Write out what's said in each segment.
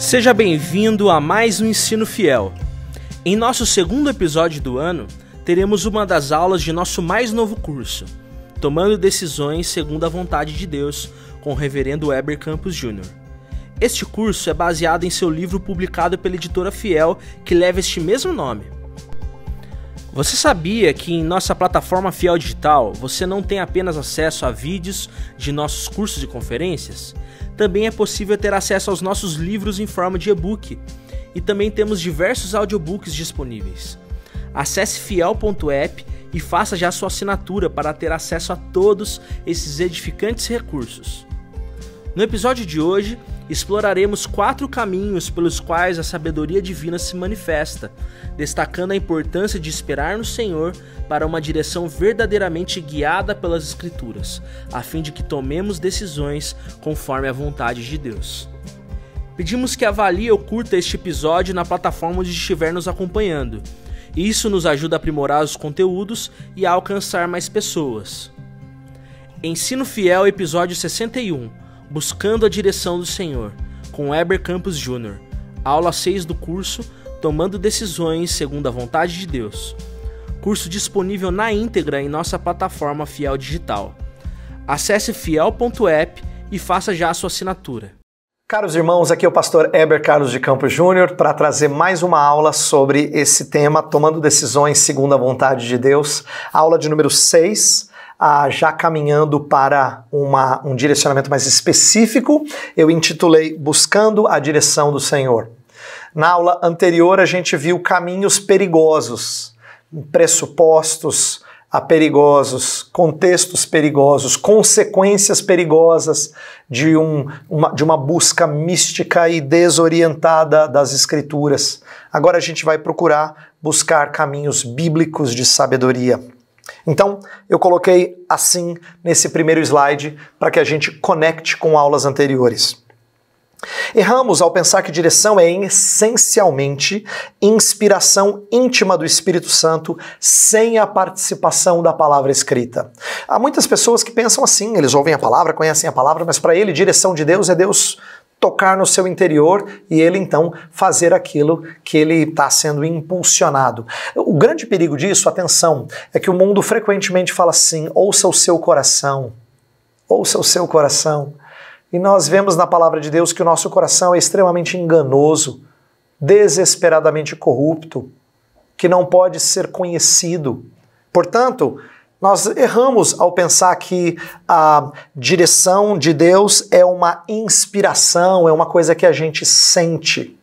Seja bem-vindo a mais um Ensino Fiel. Em nosso segundo episódio do ano, teremos uma das aulas de nosso mais novo curso, Tomando Decisões segundo a Vontade de Deus, com o Reverendo Weber Campos Jr. Este curso é baseado em seu livro publicado pela editora Fiel, que leva este mesmo nome. Você sabia que em nossa plataforma Fiel Digital você não tem apenas acesso a vídeos de nossos cursos e conferências? Também é possível ter acesso aos nossos livros em forma de e-book e também temos diversos audiobooks disponíveis. Acesse fiel.app e faça já sua assinatura para ter acesso a todos esses edificantes recursos. No episódio de hoje, exploraremos quatro caminhos pelos quais a sabedoria divina se manifesta, destacando a importância de esperar no Senhor para uma direção verdadeiramente guiada pelas Escrituras, a fim de que tomemos decisões conforme a vontade de Deus. Pedimos que avalie ou curta este episódio na plataforma onde estiver nos acompanhando. Isso nos ajuda a aprimorar os conteúdos e a alcançar mais pessoas. Ensino Fiel, episódio 61 Buscando a direção do Senhor, com Heber Campos Jr., aula 6 do curso Tomando Decisões segundo a Vontade de Deus. Curso disponível na íntegra em nossa plataforma Fiel Digital. Acesse fiel.app e faça já a sua assinatura. Caros irmãos, aqui é o pastor Eber Carlos de Campos Júnior para trazer mais uma aula sobre esse tema, Tomando Decisões segundo a Vontade de Deus, aula de número 6 ah, já caminhando para uma, um direcionamento mais específico, eu intitulei Buscando a Direção do Senhor. Na aula anterior, a gente viu caminhos perigosos, pressupostos ah, perigosos, contextos perigosos, consequências perigosas de, um, uma, de uma busca mística e desorientada das Escrituras. Agora a gente vai procurar buscar caminhos bíblicos de sabedoria. Então, eu coloquei assim nesse primeiro slide para que a gente conecte com aulas anteriores. Erramos ao pensar que direção é essencialmente inspiração íntima do Espírito Santo sem a participação da palavra escrita. Há muitas pessoas que pensam assim, eles ouvem a palavra, conhecem a palavra, mas para ele direção de Deus é Deus tocar no seu interior e ele então fazer aquilo que ele está sendo impulsionado. O grande perigo disso, atenção, é que o mundo frequentemente fala assim: ouça o seu coração, ouça o seu coração. E nós vemos na palavra de Deus que o nosso coração é extremamente enganoso, desesperadamente corrupto, que não pode ser conhecido. Portanto, nós erramos ao pensar que a direção de Deus é uma inspiração, é uma coisa que a gente sente.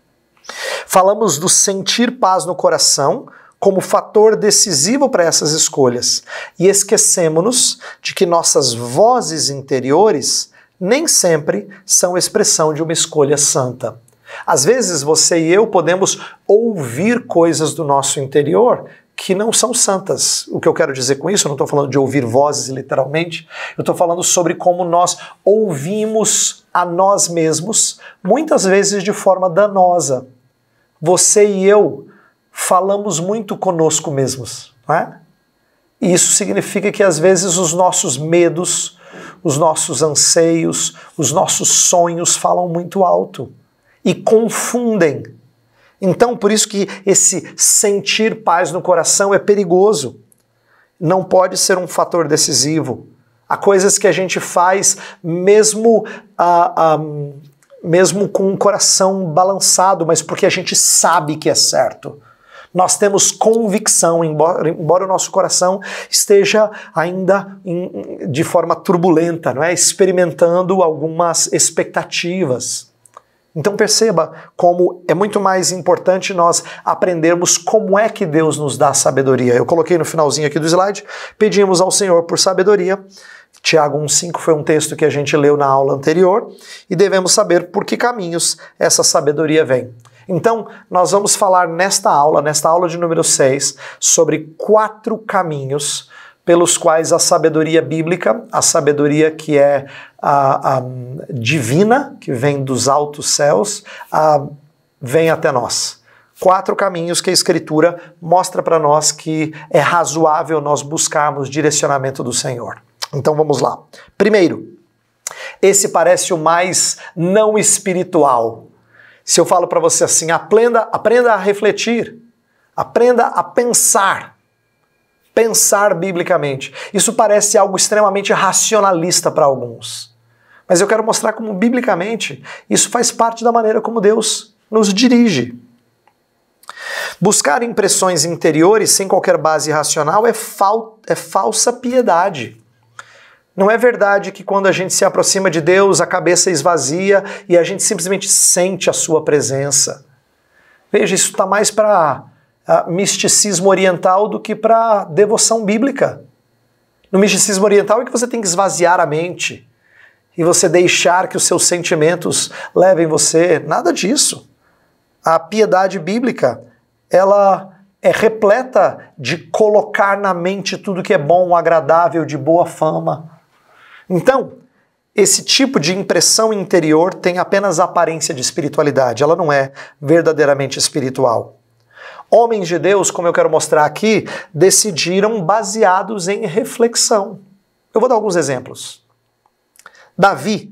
Falamos do sentir paz no coração como fator decisivo para essas escolhas e esquecemos-nos de que nossas vozes interiores nem sempre são expressão de uma escolha santa. Às vezes você e eu podemos ouvir coisas do nosso interior que não são santas. O que eu quero dizer com isso, eu não estou falando de ouvir vozes literalmente, eu estou falando sobre como nós ouvimos a nós mesmos, muitas vezes de forma danosa. Você e eu falamos muito conosco mesmos, não é? E isso significa que às vezes os nossos medos, os nossos anseios, os nossos sonhos falam muito alto e confundem então, por isso que esse sentir paz no coração é perigoso. Não pode ser um fator decisivo. Há coisas que a gente faz mesmo, ah, ah, mesmo com o coração balançado, mas porque a gente sabe que é certo. Nós temos convicção, embora, embora o nosso coração esteja ainda em, de forma turbulenta, não é? experimentando algumas expectativas. Então perceba como é muito mais importante nós aprendermos como é que Deus nos dá sabedoria. Eu coloquei no finalzinho aqui do slide, pedimos ao Senhor por sabedoria. Tiago 1,5 foi um texto que a gente leu na aula anterior, e devemos saber por que caminhos essa sabedoria vem. Então, nós vamos falar nesta aula, nesta aula de número 6, sobre quatro caminhos pelos quais a sabedoria bíblica, a sabedoria que é a, a divina, que vem dos altos céus, a, vem até nós quatro caminhos que a Escritura mostra para nós que é razoável nós buscarmos direcionamento do Senhor. Então vamos lá. Primeiro, esse parece o mais não espiritual. Se eu falo para você assim, aprenda, aprenda a refletir, aprenda a pensar pensar biblicamente. Isso parece algo extremamente racionalista para alguns. Mas eu quero mostrar como, biblicamente, isso faz parte da maneira como Deus nos dirige. Buscar impressões interiores sem qualquer base racional é, fal é falsa piedade. Não é verdade que quando a gente se aproxima de Deus, a cabeça esvazia e a gente simplesmente sente a sua presença. Veja, isso está mais para misticismo oriental do que para devoção bíblica. No misticismo oriental é que você tem que esvaziar a mente e você deixar que os seus sentimentos levem você. Nada disso. A piedade bíblica, ela é repleta de colocar na mente tudo que é bom, agradável, de boa fama. Então, esse tipo de impressão interior tem apenas aparência de espiritualidade, ela não é verdadeiramente espiritual homens de Deus, como eu quero mostrar aqui, decidiram baseados em reflexão. Eu vou dar alguns exemplos. Davi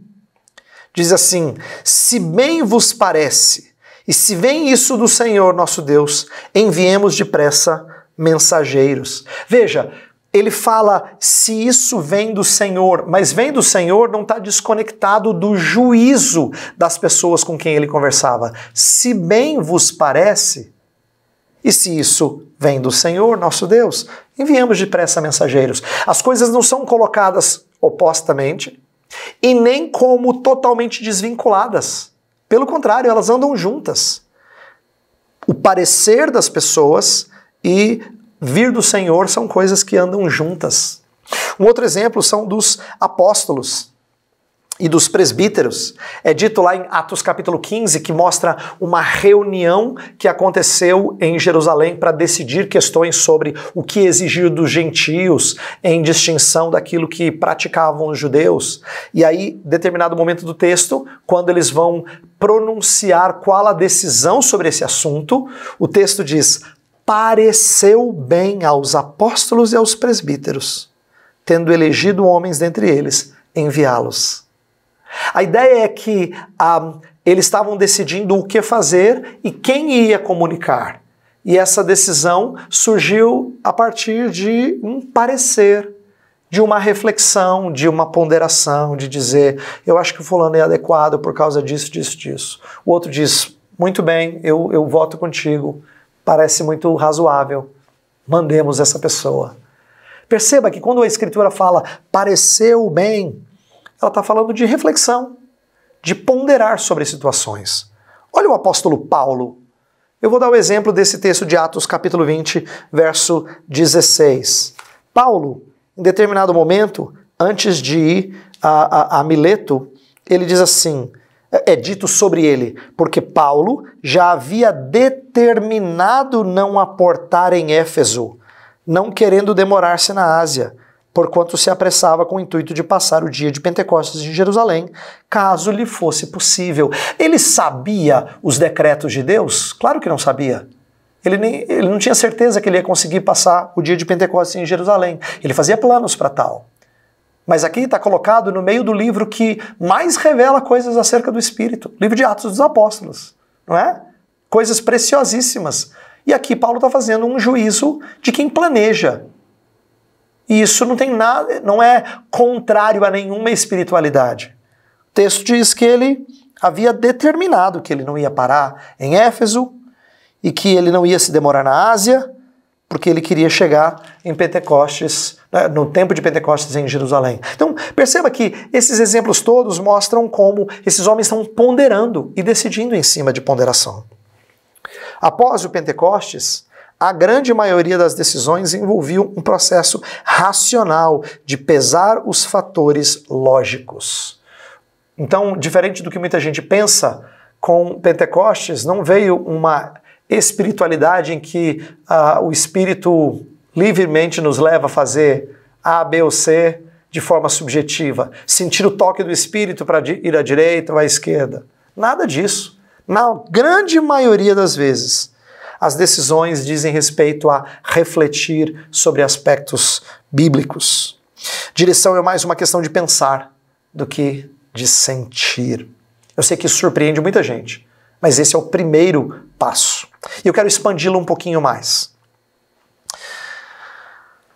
diz assim: Se bem vos parece, e se vem isso do Senhor nosso Deus, enviemos depressa mensageiros. Veja, ele fala se isso vem do Senhor, mas vem do Senhor não está desconectado do juízo das pessoas com quem ele conversava. Se bem vos parece, e se isso vem do Senhor, nosso Deus, enviamos depressa mensageiros. As coisas não são colocadas opostamente e nem como totalmente desvinculadas. Pelo contrário, elas andam juntas. O parecer das pessoas e vir do Senhor são coisas que andam juntas. Um outro exemplo são dos apóstolos e dos presbíteros. É dito lá em Atos capítulo 15 que mostra uma reunião que aconteceu em Jerusalém para decidir questões sobre o que exigir dos gentios em distinção daquilo que praticavam os judeus. E aí, determinado momento do texto, quando eles vão pronunciar qual a decisão sobre esse assunto, o texto diz: "Pareceu bem aos apóstolos e aos presbíteros, tendo elegido homens dentre eles, enviá-los." A ideia é que ah, eles estavam decidindo o que fazer e quem ia comunicar. E essa decisão surgiu a partir de um parecer, de uma reflexão, de uma ponderação, de dizer: eu acho que o fulano é adequado por causa disso, disso, disso. O outro diz: muito bem, eu, eu voto contigo, parece muito razoável, mandemos essa pessoa. Perceba que quando a Escritura fala pareceu bem, ela está falando de reflexão, de ponderar sobre situações. Olha o apóstolo Paulo. Eu vou dar o exemplo desse texto de Atos, capítulo 20, verso 16. Paulo, em determinado momento, antes de ir a, a, a Mileto, ele diz assim: é, é dito sobre ele, porque Paulo já havia determinado não aportar em Éfeso, não querendo demorar-se na Ásia porquanto se apressava com o intuito de passar o dia de Pentecostes em Jerusalém, caso lhe fosse possível. Ele sabia os decretos de Deus? Claro que não sabia. Ele, nem, ele não tinha certeza que ele ia conseguir passar o dia de Pentecostes em Jerusalém. Ele fazia planos para tal. Mas aqui está colocado no meio do livro que mais revela coisas acerca do Espírito, livro de Atos dos Apóstolos, não é? Coisas preciosíssimas. E aqui Paulo está fazendo um juízo de quem planeja, e isso não tem nada, não é contrário a nenhuma espiritualidade. O texto diz que ele havia determinado que ele não ia parar em Éfeso e que ele não ia se demorar na Ásia, porque ele queria chegar em Pentecostes, né, no tempo de Pentecostes em Jerusalém. Então, perceba que esses exemplos todos mostram como esses homens estão ponderando e decidindo em cima de ponderação. Após o Pentecostes, a grande maioria das decisões envolviam um processo racional de pesar os fatores lógicos. Então, diferente do que muita gente pensa, com Pentecostes não veio uma espiritualidade em que uh, o Espírito livremente nos leva a fazer A, B ou C de forma subjetiva, sentir o toque do Espírito para ir à direita ou à esquerda. Nada disso. Na grande maioria das vezes, as decisões dizem respeito a refletir sobre aspectos bíblicos. Direção é mais uma questão de pensar do que de sentir. Eu sei que isso surpreende muita gente, mas esse é o primeiro passo. E eu quero expandi-lo um pouquinho mais.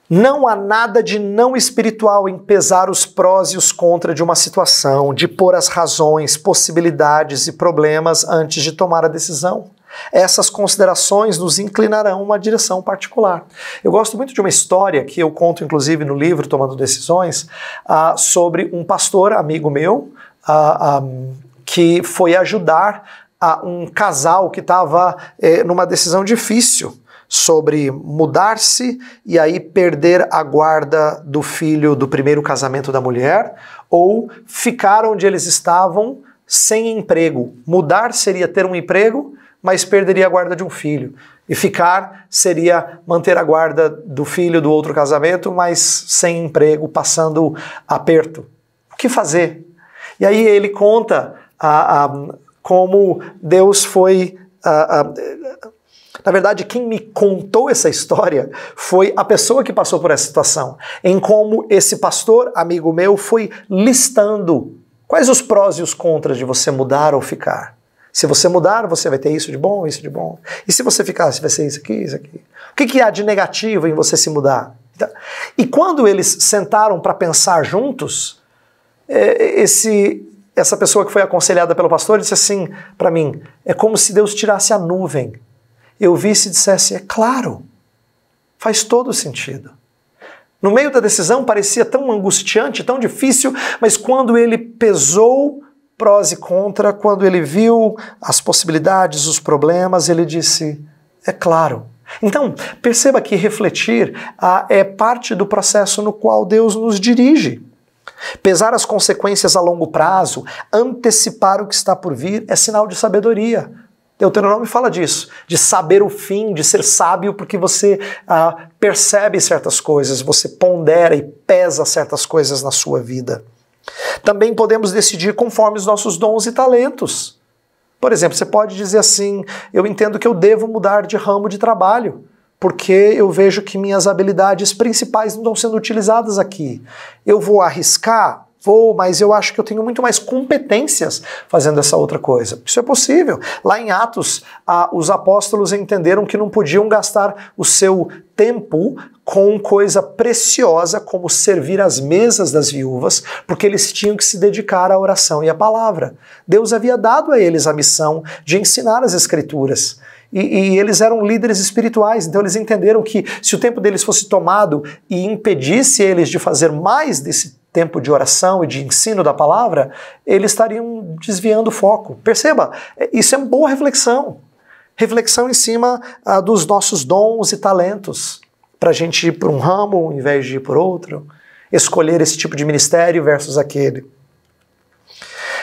Não há nada de não espiritual em pesar os prós e os contras de uma situação, de pôr as razões, possibilidades e problemas antes de tomar a decisão essas considerações nos inclinarão uma direção particular. Eu gosto muito de uma história que eu conto, inclusive, no livro Tomando Decisões, ah, sobre um pastor amigo meu ah, ah, que foi ajudar um casal que estava eh, numa decisão difícil sobre mudar-se e aí perder a guarda do filho do primeiro casamento da mulher ou ficar onde eles estavam sem emprego. Mudar seria ter um emprego mas perderia a guarda de um filho. E ficar seria manter a guarda do filho do outro casamento, mas sem emprego, passando aperto. O que fazer? E aí ele conta a, a, como Deus foi. A, na verdade, quem me contou essa história foi a pessoa que passou por essa situação, em como esse pastor, amigo meu, foi listando quais os prós e os contras de você mudar ou ficar. Se você mudar, você vai ter isso de bom, isso de bom. E se você ficar, você vai ser isso aqui, isso aqui. O que, que há de negativo em você se mudar? Então, e quando eles sentaram para pensar juntos, é, esse, essa pessoa que foi aconselhada pelo pastor disse assim para mim: é como se Deus tirasse a nuvem. Eu visse e dissesse: é claro, faz todo sentido. No meio da decisão parecia tão angustiante, tão difícil, mas quando ele pesou prós e contra, quando ele viu as possibilidades, os problemas, ele disse: é claro. Então, perceba que refletir ah, é parte do processo no qual Deus nos dirige. Pesar as consequências a longo prazo, antecipar o que está por vir, é sinal de sabedoria. Deuteronômio fala disso, de saber o fim, de ser sábio, porque você ah, percebe certas coisas, você pondera e pesa certas coisas na sua vida. Também podemos decidir conforme os nossos dons e talentos. Por exemplo, você pode dizer assim: eu entendo que eu devo mudar de ramo de trabalho, porque eu vejo que minhas habilidades principais não estão sendo utilizadas aqui. Eu vou arriscar vou, mas eu acho que eu tenho muito mais competências fazendo essa outra coisa. Isso é possível. Lá em Atos, ah, os apóstolos entenderam que não podiam gastar o seu tempo com coisa preciosa como servir as mesas das viúvas, porque eles tinham que se dedicar à oração e à palavra. Deus havia dado a eles a missão de ensinar as escrituras. E, e, eles eram líderes espirituais, então eles entenderam que se o tempo deles fosse tomado e impedisse eles de fazer mais desse tempo de oração e de ensino da palavra, eles estariam desviando o foco. Perceba, é, isso é uma boa reflexão. Reflexão em cima ah, dos nossos dons e talentos, para a gente ir por um ramo em vez de ir por outro, escolher esse tipo de ministério versus aquele.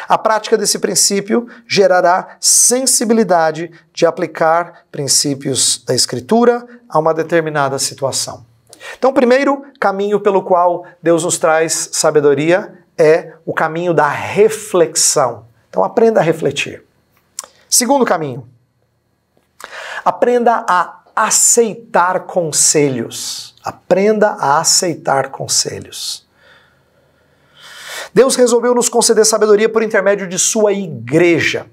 A prática desse princípio gerará sensibilidade de aplicar princípios da Escritura a uma determinada situação. Então, o primeiro caminho pelo qual Deus nos traz sabedoria é o caminho da reflexão. Então, aprenda a refletir. Segundo caminho, aprenda a aceitar conselhos. Aprenda a aceitar conselhos. Deus resolveu nos conceder sabedoria por intermédio de sua igreja.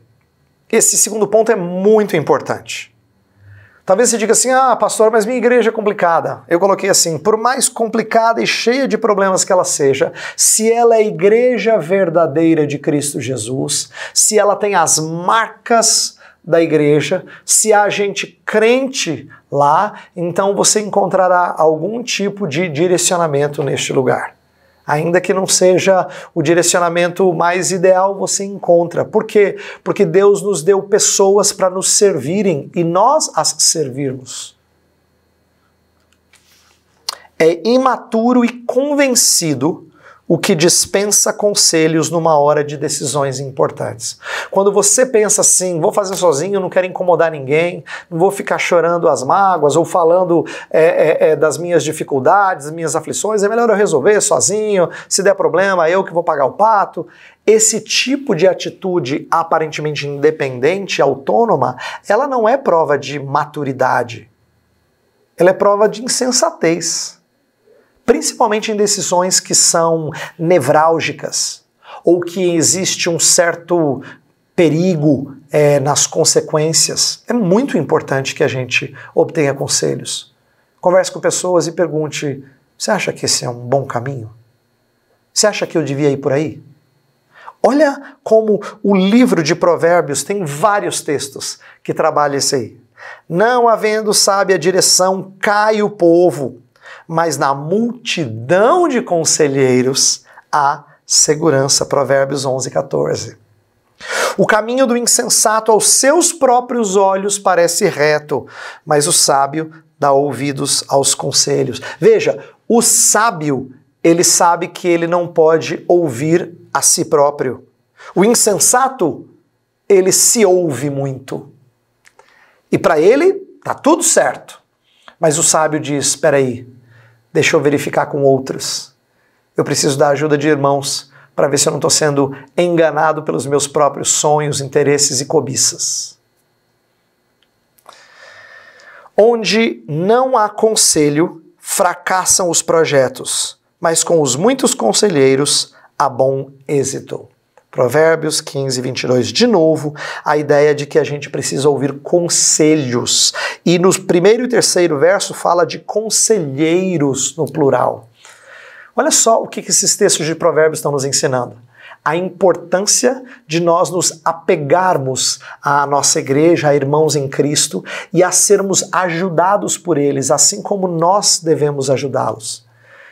Esse segundo ponto é muito importante. Talvez você diga assim: ah, pastor, mas minha igreja é complicada. Eu coloquei assim: por mais complicada e cheia de problemas que ela seja, se ela é a igreja verdadeira de Cristo Jesus, se ela tem as marcas da igreja, se há gente crente lá, então você encontrará algum tipo de direcionamento neste lugar. Ainda que não seja o direcionamento mais ideal, você encontra. Por quê? Porque Deus nos deu pessoas para nos servirem e nós as servirmos. É imaturo e convencido o que dispensa conselhos numa hora de decisões importantes. Quando você pensa assim, vou fazer sozinho, não quero incomodar ninguém, não vou ficar chorando as mágoas ou falando é, é, é, das minhas dificuldades, minhas aflições, é melhor eu resolver sozinho, se der problema, eu que vou pagar o pato. Esse tipo de atitude aparentemente independente, autônoma, ela não é prova de maturidade. Ela é prova de insensatez principalmente em decisões que são nevrálgicas ou que existe um certo perigo é, nas consequências. É muito importante que a gente obtenha conselhos. Converse com pessoas e pergunte: você acha que esse é um bom caminho? Você acha que eu devia ir por aí? Olha como o livro de Provérbios tem vários textos que trabalham isso aí. Não havendo sábia direção, cai o povo, mas na multidão de conselheiros há segurança. Provérbios 11, 14. O caminho do insensato aos seus próprios olhos parece reto, mas o sábio dá ouvidos aos conselhos. Veja, o sábio, ele sabe que ele não pode ouvir a si próprio. O insensato, ele se ouve muito. E para ele, tá tudo certo. Mas o sábio diz: espera aí, Deixa eu verificar com outros. Eu preciso da ajuda de irmãos para ver se eu não estou sendo enganado pelos meus próprios sonhos, interesses e cobiças. Onde não há conselho, fracassam os projetos, mas com os muitos conselheiros há bom êxito. Provérbios 15, 22, de novo, a ideia de que a gente precisa ouvir conselhos. E no primeiro e terceiro verso fala de conselheiros no plural. Olha só o que esses textos de Provérbios estão nos ensinando a importância de nós nos apegarmos à nossa igreja, a irmãos em Cristo e a sermos ajudados por eles, assim como nós devemos ajudá-los.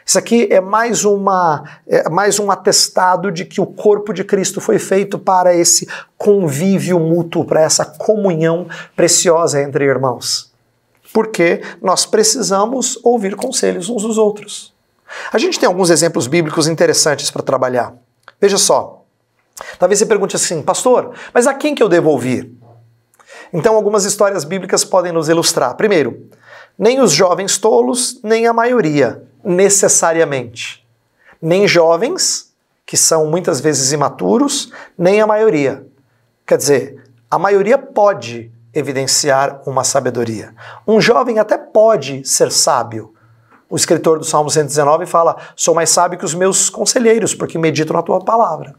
Isso aqui é mais, uma, é mais um atestado de que o corpo de Cristo foi feito para esse convívio mútuo, para essa comunhão preciosa entre irmãos. Porque nós precisamos ouvir conselhos uns dos outros. A gente tem alguns exemplos bíblicos interessantes para trabalhar. Veja só. Talvez você pergunte assim, pastor, mas a quem que eu devo ouvir? Então, algumas histórias bíblicas podem nos ilustrar. Primeiro, nem os jovens tolos, nem a maioria, necessariamente. Nem jovens, que são muitas vezes imaturos, nem a maioria. Quer dizer, a maioria pode evidenciar uma sabedoria. Um jovem até pode ser sábio. O escritor do Salmo 119 fala: Sou mais sábio que os meus conselheiros, porque medito na tua palavra.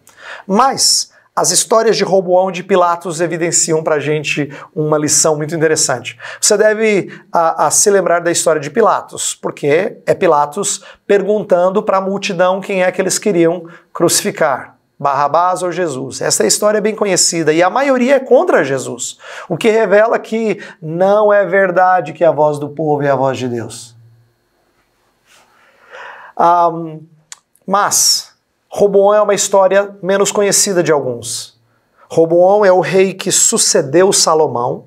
Mas as histórias de Roboão de Pilatos evidenciam para a gente uma lição muito interessante. Você deve a, a, se lembrar da história de Pilatos, porque é Pilatos perguntando para a multidão quem é que eles queriam crucificar. Barrabás ou Jesus. Essa é história é bem conhecida e a maioria é contra Jesus, o que revela que não é verdade que é a voz do povo é a voz de Deus. Um, mas Roboão é uma história menos conhecida de alguns. Roboão é o rei que sucedeu Salomão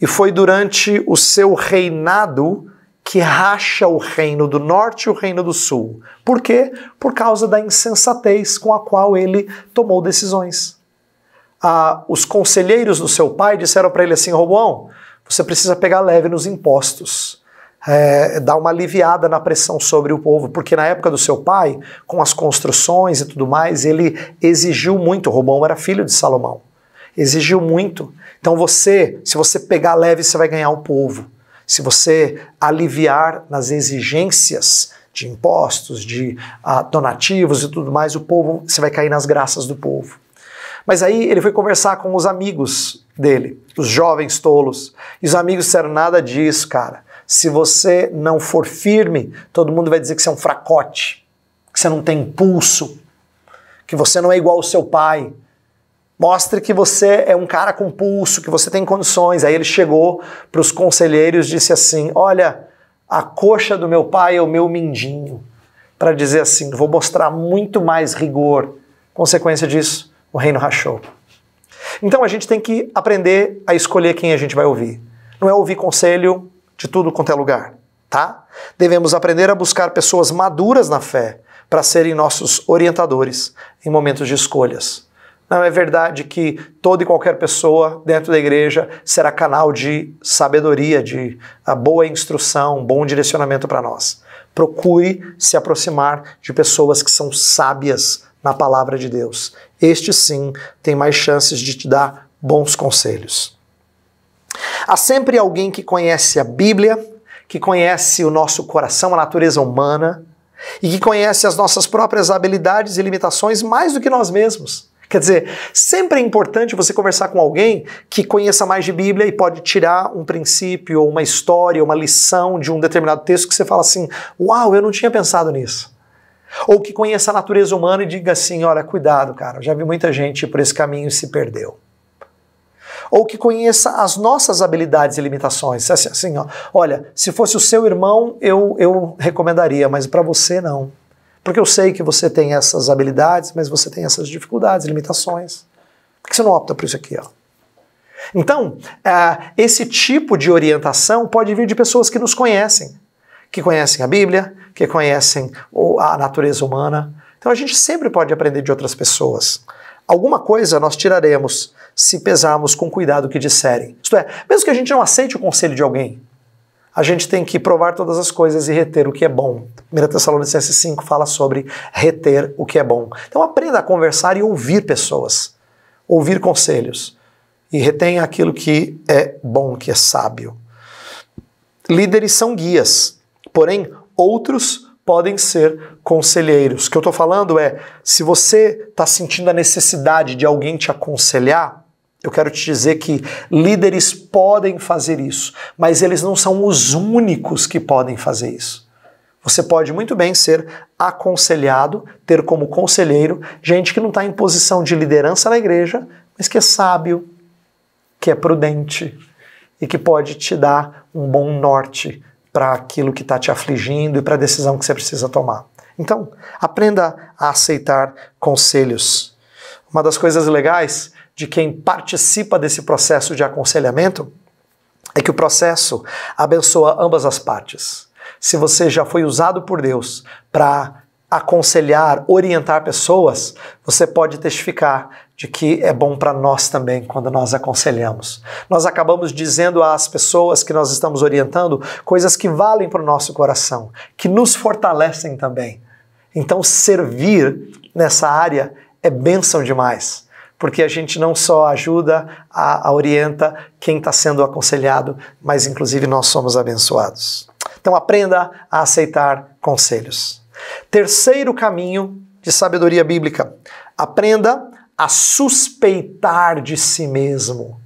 e foi durante o seu reinado que racha o reino do norte e o reino do sul. Por quê? Por causa da insensatez com a qual ele tomou decisões. Ah, os conselheiros do seu pai disseram para ele assim: Roboão, você precisa pegar leve nos impostos é, dar uma aliviada na pressão sobre o povo, porque na época do seu pai, com as construções e tudo mais, ele exigiu muito. Romão era filho de Salomão, exigiu muito. Então você, se você pegar leve, você vai ganhar o povo. Se você aliviar nas exigências de impostos, de ah, donativos e tudo mais, o povo, você vai cair nas graças do povo. Mas aí ele foi conversar com os amigos dele, os jovens tolos. E os amigos disseram nada disso, cara se você não for firme, todo mundo vai dizer que você é um fracote, que você não tem impulso, que você não é igual ao seu pai. Mostre que você é um cara com pulso, que você tem condições. Aí ele chegou para os conselheiros e disse assim: Olha, a coxa do meu pai é o meu mindinho. Para dizer assim, vou mostrar muito mais rigor. Consequência disso, o reino rachou. Então a gente tem que aprender a escolher quem a gente vai ouvir. Não é ouvir conselho de tudo quanto é lugar, tá? Devemos aprender a buscar pessoas maduras na fé para serem nossos orientadores em momentos de escolhas. Não é verdade que toda e qualquer pessoa dentro da igreja será canal de sabedoria, de ah, boa instrução, bom direcionamento para nós. Procure se aproximar de pessoas que são sábias na palavra de Deus. Este sim tem mais chances de te dar bons conselhos. Há sempre alguém que conhece a Bíblia, que conhece o nosso coração, a natureza humana, e que conhece as nossas próprias habilidades e limitações mais do que nós mesmos. Quer dizer, sempre é importante você conversar com alguém que conheça mais de Bíblia e pode tirar um princípio, ou uma história, ou uma lição de um determinado texto que você fala assim: Uau, eu não tinha pensado nisso. Ou que conheça a natureza humana e diga assim: Olha, cuidado, cara, já vi muita gente por esse caminho e se perdeu ou que conheça as nossas habilidades e limitações. Assim, assim ó, olha, se fosse o seu irmão, eu, eu recomendaria, mas para você não. Porque eu sei que você tem essas habilidades, mas você tem essas dificuldades, limitações. Por que você não opta por isso aqui? Ó? Então, uh, esse tipo de orientação pode vir de pessoas que nos conhecem, que conhecem a Bíblia, que conhecem a natureza humana. Então, a gente sempre pode aprender de outras pessoas. Alguma coisa nós tiraremos se pesarmos com cuidado o que disserem. Isto é, mesmo que a gente não aceite o conselho de alguém, a gente tem que provar todas as coisas e reter o que é bom. 1 Tessalonicenses 5 fala sobre reter o que é bom. Então aprenda a conversar e ouvir pessoas, ouvir conselhos e retenha aquilo que é bom, que é sábio. Líderes são guias, porém outros podem ser conselheiros. O que eu estou falando é, se você está sentindo a necessidade de alguém te aconselhar, eu quero te dizer que líderes podem fazer isso, mas eles não são os únicos que podem fazer isso. Você pode muito bem ser aconselhado, ter como conselheiro gente que não está em posição de liderança na igreja, mas que é sábio, que é prudente e que pode te dar um bom norte para aquilo que está te afligindo e para a decisão que você precisa tomar. Então, aprenda a aceitar conselhos. Uma das coisas legais de quem participa desse processo de aconselhamento é que o processo abençoa ambas as partes. Se você já foi usado por Deus para aconselhar, orientar pessoas, você pode testificar de que é bom para nós também quando nós aconselhamos. Nós acabamos dizendo às pessoas que nós estamos orientando coisas que valem para o nosso coração, que nos fortalecem também. Então, servir nessa área é bênção demais porque a gente não só ajuda, a, a orienta quem está sendo aconselhado, mas inclusive nós somos abençoados. Então aprenda a aceitar conselhos. Terceiro caminho de sabedoria bíblica: aprenda a suspeitar de si mesmo.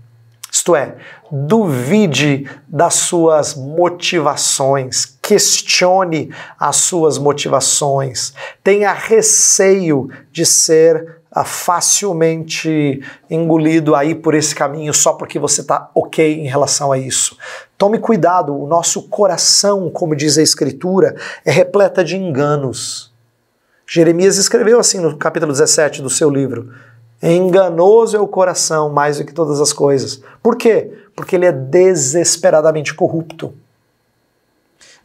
Isto é, duvide das suas motivações, questione as suas motivações, tenha receio de ser ah, facilmente engolido aí por esse caminho só porque você está ok em relação a isso. Tome cuidado, o nosso coração, como diz a Escritura, é repleta de enganos. Jeremias escreveu assim no capítulo 17 do seu livro: Enganoso é o coração mais do que todas as coisas. Por quê? Porque ele é desesperadamente corrupto.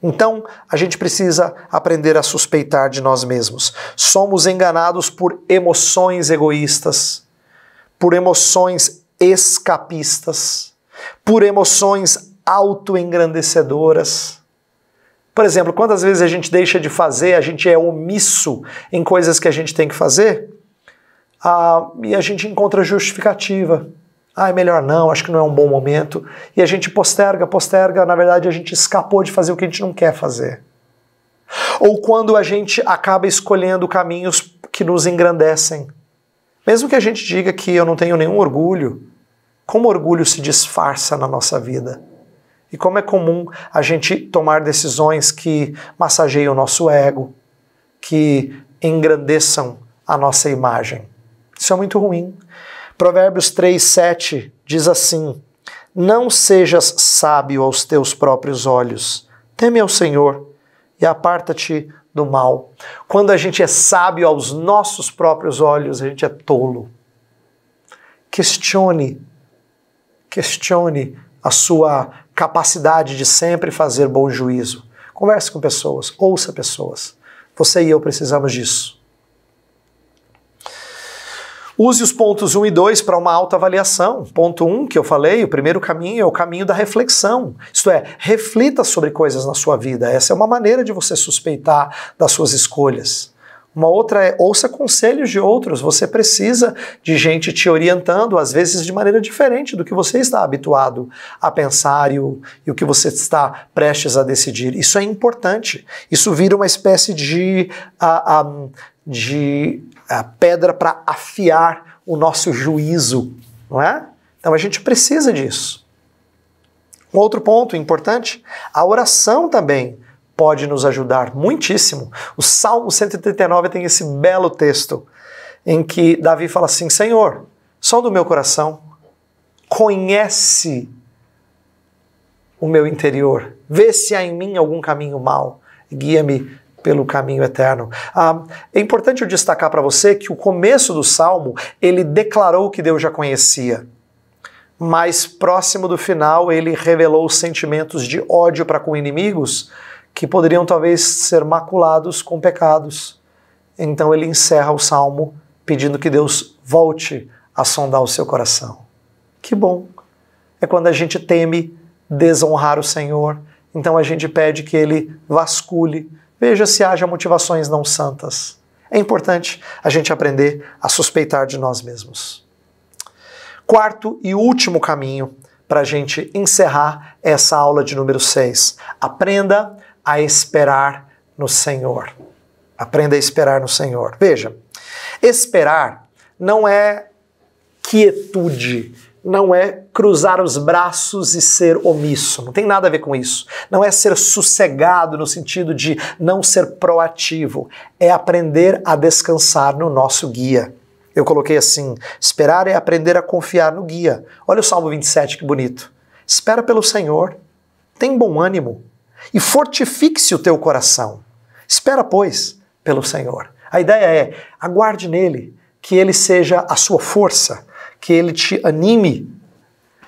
Então, a gente precisa aprender a suspeitar de nós mesmos. Somos enganados por emoções egoístas, por emoções escapistas, por emoções autoengrandecedoras. Por exemplo, quantas vezes a gente deixa de fazer, a gente é omisso em coisas que a gente tem que fazer ah, e a gente encontra justificativa. Ah, é melhor não, acho que não é um bom momento. E a gente posterga, posterga, na verdade a gente escapou de fazer o que a gente não quer fazer. Ou quando a gente acaba escolhendo caminhos que nos engrandecem. Mesmo que a gente diga que eu não tenho nenhum orgulho, como orgulho se disfarça na nossa vida? E como é comum a gente tomar decisões que massageiam o nosso ego, que engrandeçam a nossa imagem. Isso é muito ruim. Provérbios 3, 7 diz assim: Não sejas sábio aos teus próprios olhos, teme ao Senhor e aparta-te do mal. Quando a gente é sábio aos nossos próprios olhos, a gente é tolo. Questione, questione a sua capacidade de sempre fazer bom juízo. Converse com pessoas, ouça pessoas. Você e eu precisamos disso. Use os pontos 1 e 2 para uma autoavaliação. Ponto 1 que eu falei, o primeiro caminho é o caminho da reflexão. Isto é, reflita sobre coisas na sua vida. Essa é uma maneira de você suspeitar das suas escolhas. Uma outra é ouça conselhos de outros. Você precisa de gente te orientando, às vezes de maneira diferente do que você está habituado a pensar e o, e o que você está prestes a decidir. Isso é importante. Isso vira uma espécie de, a, a, de a pedra para afiar o nosso juízo, não é? Então a gente precisa disso. Um outro ponto importante, a oração também pode nos ajudar muitíssimo. O Salmo 139 tem esse belo texto em que Davi fala assim: Senhor, som do meu coração, conhece o meu interior, vê se há em mim algum caminho mal, guia-me pelo caminho eterno. Ah, é importante eu destacar para você que o começo do salmo ele declarou que Deus já conhecia. Mas próximo do final, ele revelou os sentimentos de ódio para com inimigos que poderiam talvez ser maculados com pecados. Então ele encerra o salmo pedindo que Deus volte a sondar o seu coração. Que bom! É quando a gente teme desonrar o Senhor, então a gente pede que ele vasculhe, veja se haja motivações não santas. É importante a gente aprender a suspeitar de nós mesmos. Quarto e último caminho para a gente encerrar essa aula de número 6. Aprenda a esperar no Senhor. Aprenda a esperar no Senhor. Veja, esperar não é quietude, não é cruzar os braços e ser omisso, não tem nada a ver com isso. Não é ser sossegado no sentido de não ser proativo, é aprender a descansar no nosso guia. Eu coloquei assim: esperar é aprender a confiar no guia. Olha o Salmo 27, que bonito. Espera pelo Senhor, tem bom ânimo, e fortifique-se o teu coração. Espera, pois, pelo Senhor. A ideia é: aguarde nele, que ele seja a sua força, que ele te anime.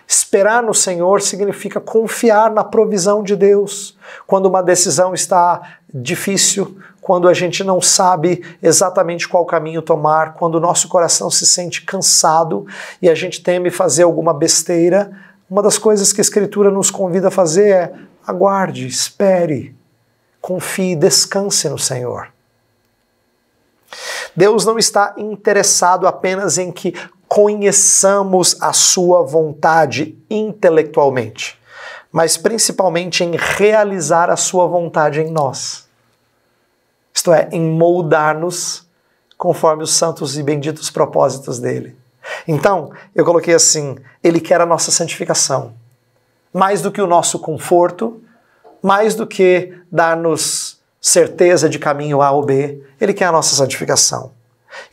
Esperar no Senhor significa confiar na provisão de Deus. Quando uma decisão está difícil, quando a gente não sabe exatamente qual caminho tomar, quando o nosso coração se sente cansado e a gente teme fazer alguma besteira, uma das coisas que a Escritura nos convida a fazer é Aguarde, espere, confie, descanse no Senhor. Deus não está interessado apenas em que conheçamos a sua vontade intelectualmente, mas principalmente em realizar a sua vontade em nós. Isto é, em moldar-nos conforme os santos e benditos propósitos dele. Então, eu coloquei assim: ele quer a nossa santificação mais do que o nosso conforto, mais do que dar-nos certeza de caminho A ou B, Ele quer a nossa santificação.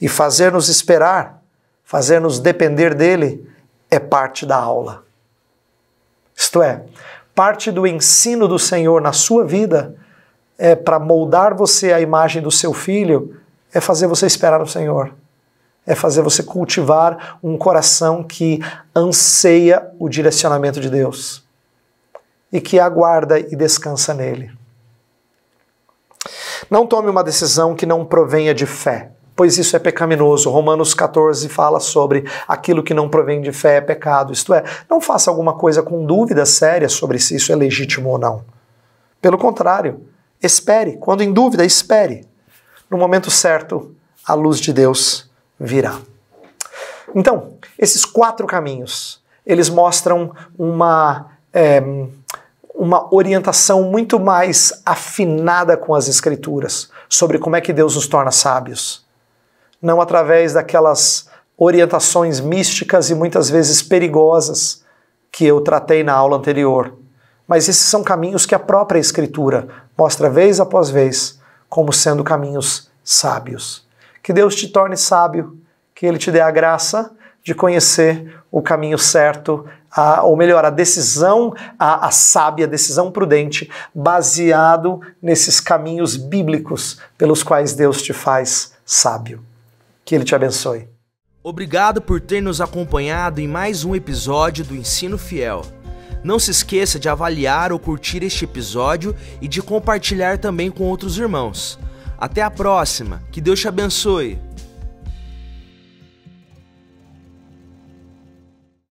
E fazer-nos esperar, fazer-nos depender dele, é parte da aula. Isto é, parte do ensino do Senhor na sua vida é para moldar você à imagem do seu filho, é fazer você esperar o Senhor. É fazer você cultivar um coração que anseia o direcionamento de Deus e que aguarda e descansa nele. Não tome uma decisão que não provenha de fé, pois isso é pecaminoso. Romanos 14 fala sobre aquilo que não provém de fé é pecado. Isto é, não faça alguma coisa com dúvida séria sobre se isso é legítimo ou não. Pelo contrário, espere. Quando em dúvida, espere. No momento certo, a luz de Deus virá. Então, esses quatro caminhos, eles mostram uma é, uma orientação muito mais afinada com as Escrituras sobre como é que Deus nos torna sábios. Não através daquelas orientações místicas e muitas vezes perigosas que eu tratei na aula anterior. Mas esses são caminhos que a própria Escritura mostra vez após vez como sendo caminhos sábios. Que Deus te torne sábio, que Ele te dê a graça de conhecer o caminho certo, a, ou melhor, a decisão, a, a sábia, a decisão prudente, baseado nesses caminhos bíblicos pelos quais Deus te faz sábio. Que Ele te abençoe. Obrigado por ter nos acompanhado em mais um episódio do Ensino Fiel. Não se esqueça de avaliar ou curtir este episódio e de compartilhar também com outros irmãos. Até a próxima, que Deus te abençoe!